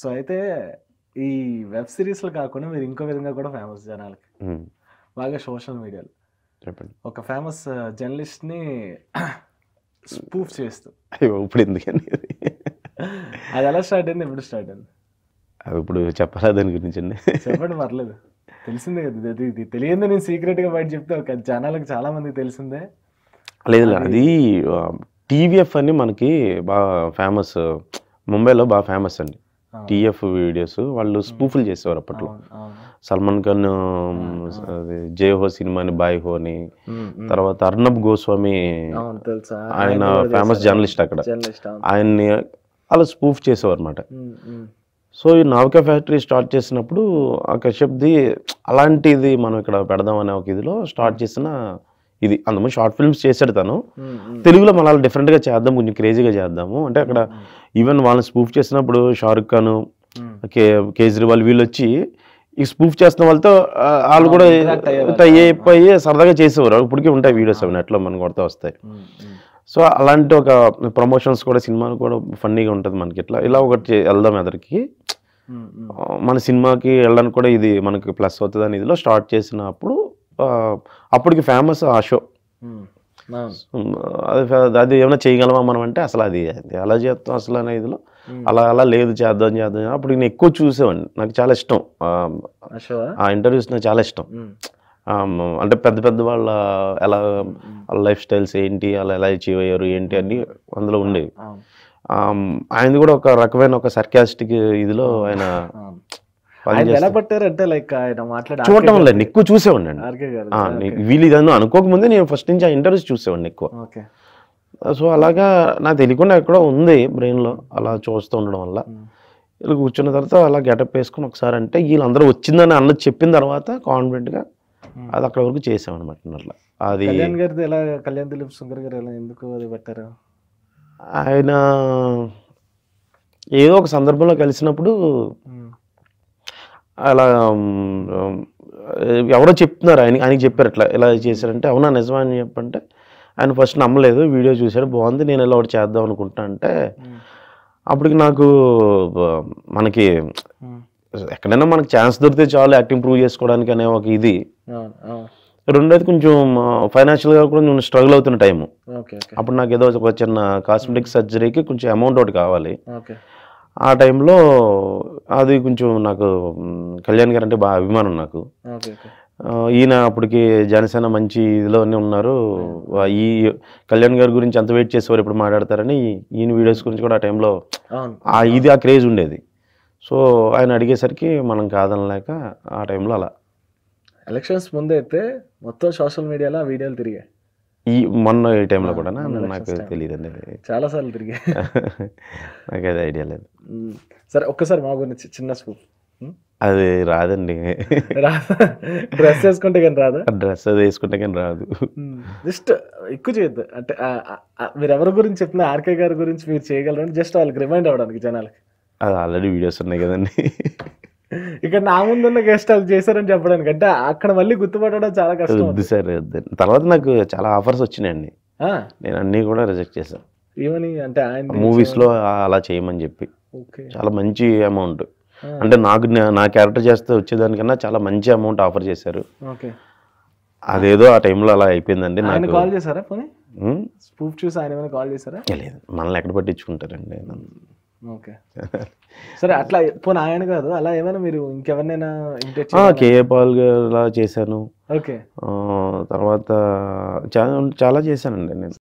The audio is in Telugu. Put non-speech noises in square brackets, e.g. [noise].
సో అయితే ఈ వెబ్ సిరీస్లు కాకుండా మీరు ఇంకో విధంగా కూడా ఫేమస్ జనాలకి బాగా సోషల్ మీడియాలో చెప్పండి ఒక ఫేమస్ జర్నలిస్ట్ని స్పూఫ్ [clears throat] చేస్తూ ఇప్పుడు ఎందుకండి అది ఎలా స్టార్ట్ అయింది ఎప్పుడు స్టార్ట్ అయింది అది ఇప్పుడు చెప్పాలా దాని గురించి అండి చెప్పండి పర్లేదు తెలిసిందే కదా ఇది తెలియదు నేను సీక్రెట్గా బయట చెప్తే ఒక జనాలకు చాలామంది తెలిసిందే లేదు అది టీవీఎఫ్ అని మనకి బాగా ఫేమస్ ముంబైలో బాగా ఫేమస్ అండి టీఎఫ్ వీడియోస్ వాళ్ళు స్పూఫులు చేసేవారు అప్పట్లో సల్మాన్ ఖాన్ జై హో సినిమాని బాయ్ హో అని తర్వాత అర్ణబ్ గోస్వామి ఆయన ఫేమస్ జర్నలిస్ట్ అక్కడ ఆయన్ని అలా స్పూఫ్ చేసేవారు అనమాట సో ఈ నావికా ఫ్యాక్టరీ స్టార్ట్ చేసినప్పుడు ఆ కశ్యప్ది అలాంటిది మనం ఇక్కడ పెడదామనే ఒక ఇదిలో స్టార్ట్ చేసిన ఇది అందులో షార్ట్ ఫిల్మ్స్ చేశాడు తను తెలుగులో డిఫరెంట్ డిఫరెంట్గా చేద్దాం కొంచెం క్రేజీగా చేద్దాము అంటే అక్కడ ఈవెన్ వాళ్ళని స్పూఫ్ చేసినప్పుడు షారుఖ్ ఖాన్ hmm. కే కేజ్రీవాల్ వీళ్ళు వచ్చి ఈ స్పూఫ్ చేసిన వాళ్ళతో వాళ్ళు కూడా hmm, అయిపోయి సరదాగా చేసేవారు ఇప్పటికీ ఉంటాయి వీడియోస్ అవి hmm. నెట్లో మనకు కొడతా వస్తాయి సో అలాంటి ఒక ప్రమోషన్స్ కూడా సినిమాలు కూడా ఫన్నీగా ఉంటుంది మనకి ఇట్లా ఇలా ఒకటి వెళ్దాం ఎదరికి మన సినిమాకి వెళ్ళడానికి కూడా ఇది మనకి ప్లస్ అవుతుంది అని ఇదిలో స్టార్ట్ చేసినప్పుడు అప్పటికి ఫేమస్ ఆ షో అది అది ఏమైనా చేయగలమా మనం అంటే అసలు అది అలా చేస్తాం అసలు అనే ఇదిలో అలా అలా లేదు చేద్దాం చేద్దాం అప్పుడు నేను ఎక్కువ చూసేవాడిని నాకు చాలా ఇష్టం ఆ ఇంటర్వ్యూస్ నాకు చాలా ఇష్టం అంటే పెద్ద పెద్ద వాళ్ళ ఎలా లైఫ్ స్టైల్స్ ఏంటి అలా ఎలా అచీవ్ అయ్యారు ఏంటి అన్ని అందులో ఉండేవి ఆయన కూడా ఒక రకమైన ఒక సర్కాస్టిక్ ఇదిలో ఆయన ఎలా పట్టారంటే లైక్ ఆయన మాట్లాడే చూడటం లేదు ఎక్కువ చూసేవాడిని వీళ్ళు ఇదన్నా అనుకోకముందే నేను ఫస్ట్ నుంచి ఆ ఇంటర్వ్యూస్ చూసేవాడిని ఎక్కువ సో అలాగా నాకు తెలియకుండా ఎక్కడో ఉంది బ్రెయిన్లో అలా చూస్తూ ఉండడం వల్ల వీళ్ళు కూర్చున్న తర్వాత అలా గెటప్ వేసుకుని ఒకసారి అంటే వీళ్ళందరూ వచ్చిందని అన్న చెప్పిన తర్వాత కాన్ఫిడెంట్గా అది అక్కడ వరకు చేసాం అనమాట అట్లా అది ఎలా కళ్యాణ్ దిలీప్ సుందర్ గారు ఎలా ఎందుకు అది పెట్టారు ఆయన ఏదో ఒక సందర్భంలో కలిసినప్పుడు అలా ఎవరో చెప్తున్నారు ఆయన ఆయనకి చెప్పారు ఇట్లా ఇలా చేశారంటే అవునా నిజమా అని చెప్పంటే ఆయన ఫస్ట్ నమ్మలేదు వీడియో చూశాడు బాగుంది నేను ఇలా ఒకటి చేద్దాం అనుకుంటా అంటే అప్పటికి నాకు మనకి ఎక్కడైనా మనకు ఛాన్స్ దొరికితే చాలు యాక్టింగ్ ప్రూవ్ చేసుకోవడానికి అనే ఒక ఇది రెండోది కొంచెం ఫైనాన్షియల్గా కూడా నేను స్ట్రగుల్ అవుతున్న టైము అప్పుడు నాకు ఏదో ఒక చిన్న కాస్మెటిక్ సర్జరీకి కొంచెం అమౌంట్ ఒకటి కావాలి ఆ టైంలో అది కొంచెం నాకు కళ్యాణ్ గారు అంటే బాగా అభిమానం నాకు ఈయన అప్పటికి జనసేన మంచి ఇదిలోనే ఉన్నారు ఈ కళ్యాణ్ గారి గురించి ఎంత వెయిట్ చేసేవారు ఇప్పుడు మాట్లాడతారని ఈయన వీడియోస్ గురించి కూడా ఆ టైంలో ఆ ఇది ఆ క్రేజ్ ఉండేది సో ఆయన అడిగేసరికి మనం కాదనలేక ఆ టైంలో అలా ఎలక్షన్స్ ముందైతే మొత్తం సోషల్ మీడియాలో ఆ వీడియోలు తిరిగాయి ఈ మొన్న ఈ టైంలో కూడా నాకు తెలియదు అండి చాలా సార్లు తిరిగి [laughs] నాకు అది ఐడియా లేదు సరే ఒక్కసారి మా గురించి చిన్న స్కూప్ అది రాదండి డ్రెస్ వేసుకుంటే కానీ రాదా డ్రెస్ అది వేసుకుంటే కానీ రాదు జస్ట్ ఎక్కువ చేయొద్దు అంటే మీరు ఎవరి గురించి చెప్పిన ఆర్కే గారి గురించి మీరు చేయగలరు జస్ట్ వాళ్ళకి రిమైండ్ అవ్వడానికి జనాలకి అది ఆల్రెడీ వీడియోస్ ఉన్నాయి కదండి ఇక్కడ నా ముందున్న గెస్ట్ అది చేశారని చెప్పడానికి అంటే అక్కడ మళ్ళీ గుర్తుపట్టడం చాలా కష్టం సార్ వద్దు తర్వాత నాకు చాలా ఆఫర్స్ వచ్చినాయండి నేను అన్ని కూడా రిజెక్ట్ చేశాను ఏమని అంటే లో అలా చేయమని చెప్పి చాలా మంచి అమౌంట్ అంటే నాకు నా క్యారెక్టర్ చేస్తే వచ్చేదానికన్నా చాలా మంచి అమౌంట్ ఆఫర్ చేశారు అదేదో ఆ టైంలో అలా అయిపోయిందండి నాకు కాల్ చేశారా పోనీ స్పూఫ్ చూసి ఆయన కాల్ చేశారా లేదు మనల్ని ఎక్కడ పట్టించుకుంటారండి ఓకే [laughs] సరే అట్లా పోనీ ఆయన కాదు అలా ఏమైనా మీరు ఇంకెవరినైనా కేఏ పాల్ గారు చేశాను ఓకే తర్వాత చాలా చాలా చేశానండి నేను